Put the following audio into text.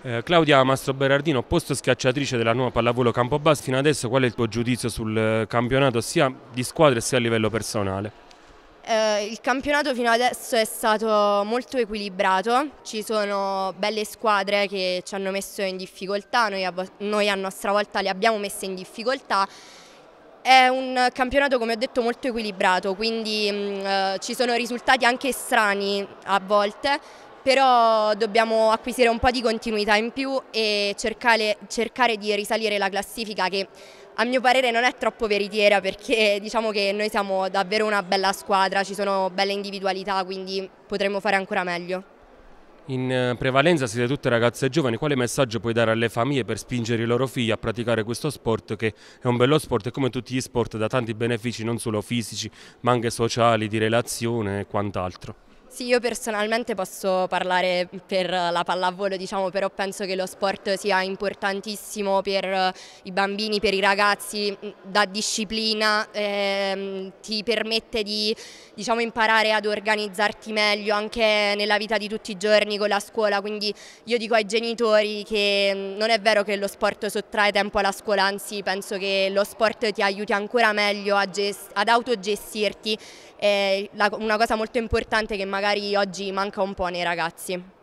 Eh, Claudia Mastro Berardino, posto schiacciatrice della nuova pallavolo Campobasso, fino adesso qual è il tuo giudizio sul eh, campionato sia di squadra sia a livello personale? Eh, il campionato fino adesso è stato molto equilibrato, ci sono belle squadre che ci hanno messo in difficoltà, noi a, noi a nostra volta le abbiamo messe in difficoltà. È un campionato, come ho detto, molto equilibrato, quindi mm, eh, ci sono risultati anche strani a volte, però dobbiamo acquisire un po' di continuità in più e cercare, cercare di risalire la classifica che a mio parere non è troppo veritiera perché diciamo che noi siamo davvero una bella squadra, ci sono belle individualità, quindi potremmo fare ancora meglio. In eh, prevalenza siete tutte ragazze giovani, quale messaggio puoi dare alle famiglie per spingere i loro figli a praticare questo sport che è un bello sport e come tutti gli sport dà tanti benefici non solo fisici ma anche sociali, di relazione e quant'altro? Sì, io personalmente posso parlare per la pallavolo, diciamo, però penso che lo sport sia importantissimo per eh, i bambini, per i ragazzi, mm, da disciplina, ehm, ti permette di diciamo, imparare ad organizzarti meglio anche nella vita di tutti i giorni con la scuola, quindi io dico ai genitori che mm, non è vero che lo sport sottrae tempo alla scuola, anzi penso che lo sport ti aiuti ancora meglio ad autogestirti è una cosa molto importante che magari oggi manca un po' nei ragazzi.